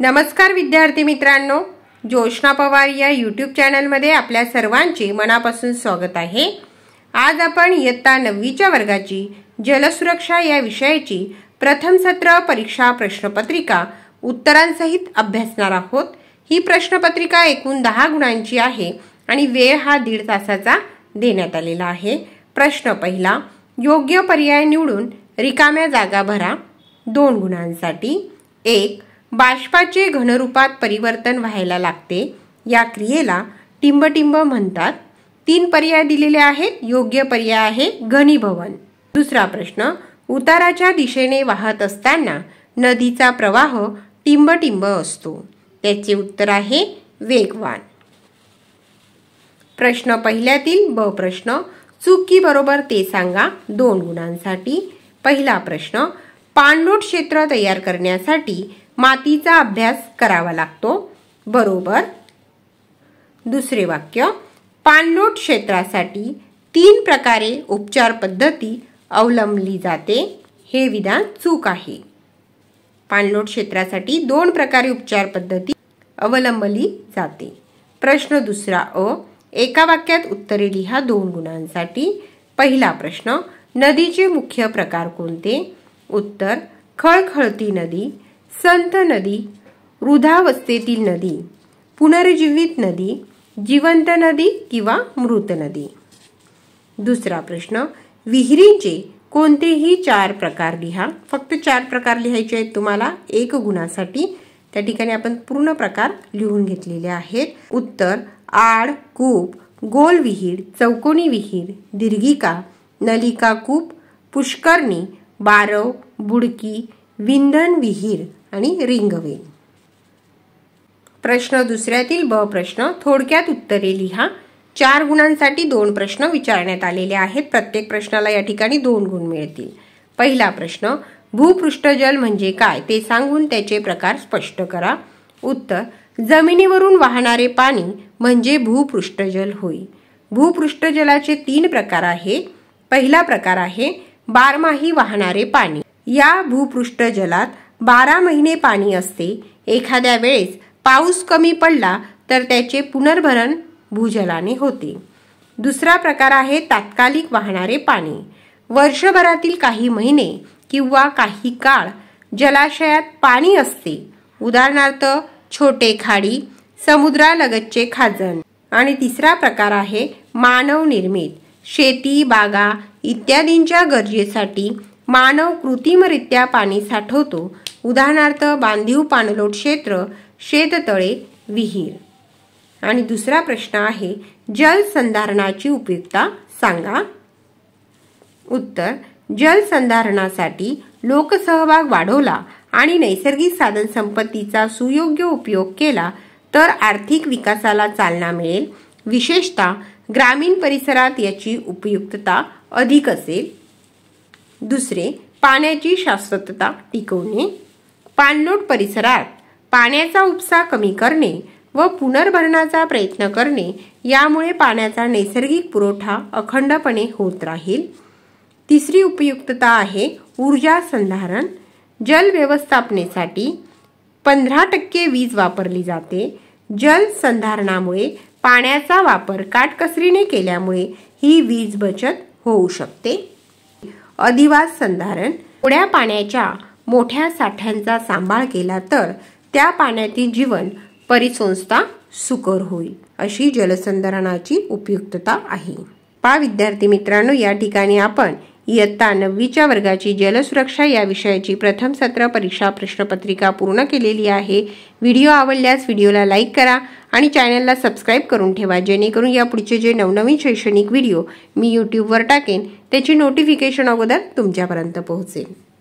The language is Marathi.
नमस्कार विद्यार्थी मित्रांनो ज्योष्णा पवार या यूट्यूब चॅनलमध्ये आपल्या सर्वांचे मनापासून स्वागत आहे आज आपण इयत्ता नववीच्या वर्गाची जलसुरक्षा या विषयाची प्रथम सत्र परीक्षा प्रश्नपत्रिका उत्तरांसहित अभ्यासणार आहोत ही प्रश्नपत्रिका एकूण दहा गुणांची आहे आणि वेळ हा दीड तासाचा देण्यात आलेला आहे प्रश्न पहिला योग्य पर्याय निवडून रिकाम्या जागा भरा दोन गुणांसाठी एक बाष्पाचे घनरूपात परिवर्तन व्हायला लागते या क्रियेला टिंबटिंब म्हणतात तीन पर्याय दिलेले आहेत योग्य पर्याय आहे घनीभवन दुसरा प्रश्न उताराच्या दिशेने वाहत असताना नदीचा प्रवाह टिंबटिंब असतो त्याचे उत्तर आहे वेगवान प्रश्न पहिल्यातील ब प्रश्न चुकी बरोबर ते सांगा दोन गुणांसाठी पहिला प्रश्न पाणलोट क्षेत्र तयार करण्यासाठी मातीचा अभ्यास करावा लागतो बरोबर दुसरे वाक्य पाणलोट क्षेत्रासाठी तीन प्रकारे उपचार पद्धती अवलंबली जाते हे विधान चूक आहे पाणलोट क्षेत्रासाठी दोन प्रकारे उपचार पद्धती अवलंबली जाते प्रश्न दुसरा अ एका वाक्यात उत्तरे लिहा दोन गुणांसाठी पहिला प्रश्न नदीचे मुख्य प्रकार कोणते उत्तर खळखळती नदी संत नदी वृधावस्थेतील नदी पुनर्जीवित नदी जिवंत नदी किंवा मृत नदी दुसरा प्रश्न विहिरींचे कोणतेही चार प्रकार लिहा फक्त चार प्रकार लिहायचे आहेत तुम्हाला एक गुणासाठी त्या ठिकाणी आपण पूर्ण प्रकार लिहून घेतलेले आहेत उत्तर आड कूप गोल विहीर चौकोनी विहीर दीर्घिका नलिका कूप पुष्कर्णी बारव बुडकी विंधन विहीर आणि रिंगवेन प्रश्न दुसऱ्यातील ब प्रश्न थोडक्यात उत्तरे लिहा चार गुणांसाठी दोन प्रश्न विचारण्यात आलेले आहेत प्रत्येक प्रश्नाला या ठिकाणी दोन गुण मिळतील पहिला प्रश्न भूपृष्ठजल म्हणजे काय ते सांगून त्याचे प्रकार स्पष्ट करा उत्तर जमिनीवरून वाहणारे पाणी म्हणजे भूपृष्ठजल होय भूपृष्ठजलाचे तीन प्रकार आहे पहिला प्रकार आहे बारमाही वाहणारे पाणी या भूपृष्ठजलात बारा महिने पाणी असते एखाद्या वेळेस पाऊस कमी पडला तर त्याचे पुनर्भरण भूजलाने होते दुसरा प्रकार आहे तात्कालिक वाहणारे पाणी वर्षभरातील काही महिने किंवा काही काळ जलाशयात पाणी असते उदाहरणार्थ छोटे खाडी समुद्रालगतचे खाजन आणि तिसरा प्रकार आहे मानव निर्मित शेती बागा इत्यादींच्या गरजेसाठी मानव कृत्रिमरित्या पाणी साठवतो उदाहरणार्थ बांधीव पाणलोट क्षेत्र शेततळे विहीर आणि दुसरा प्रश्न आहे जलसंधारणाची उपयुक्तता सांगा उत्तर जलसंधारणासाठी लोकसहभाग वाढवला आणि नैसर्गिक साधनसंपत्तीचा सुयोग्य उपयोग केला तर आर्थिक विकासाला चालना मिळेल विशेषतः ग्रामीण परिसरात याची उपयुक्तता अधिक असेल दुसरे पाण्याची शाश्वतता टिकवणे पाणलोट परिसरात पाण्याचा उपसा कमी करणे व पुनर्भरणाचा प्रयत्न करणे यामुळे पाण्याचा नैसर्गिक पुरवठा अखंडपणे होत राहील तिसरी उपयुक्तता आहे ऊर्जा संधारण जल व्यवस्थापनेसाठी पंधरा टक्के वीज वापरली जाते जल संधारणामुळे पाण्याचा वापर काटकसरीने केल्यामुळे ही वीज बचत होऊ शकते अधिवास संधारण थोड्या पाण्याच्या मोठ्या साठ्यांचा सांभाळ केला तर त्या पाण्यातील जीवन परिसंस्था सुकर होईल अशी जलसंधारणाची उपयुक्तता आहे पा विद्यार्थी मित्रांनो या ठिकाणी आपण इयत्ता नववीच्या वर्गाची जलसुरक्षा या विषयाची प्रथम सत्र परीक्षा प्रश्नपत्रिका पूर्ण केलेली आहे व्हिडिओ आवडल्यास व्हिडिओला लाईक करा आणि चॅनलला सबस्क्राईब करून ठेवा जेणेकरून या पुढचे जे नवनवीन शैक्षणिक व्हिडिओ मी यूट्यूबवर टाकेन त्याची नोटिफिकेशन अगोदर तुमच्यापर्यंत पोहोचेल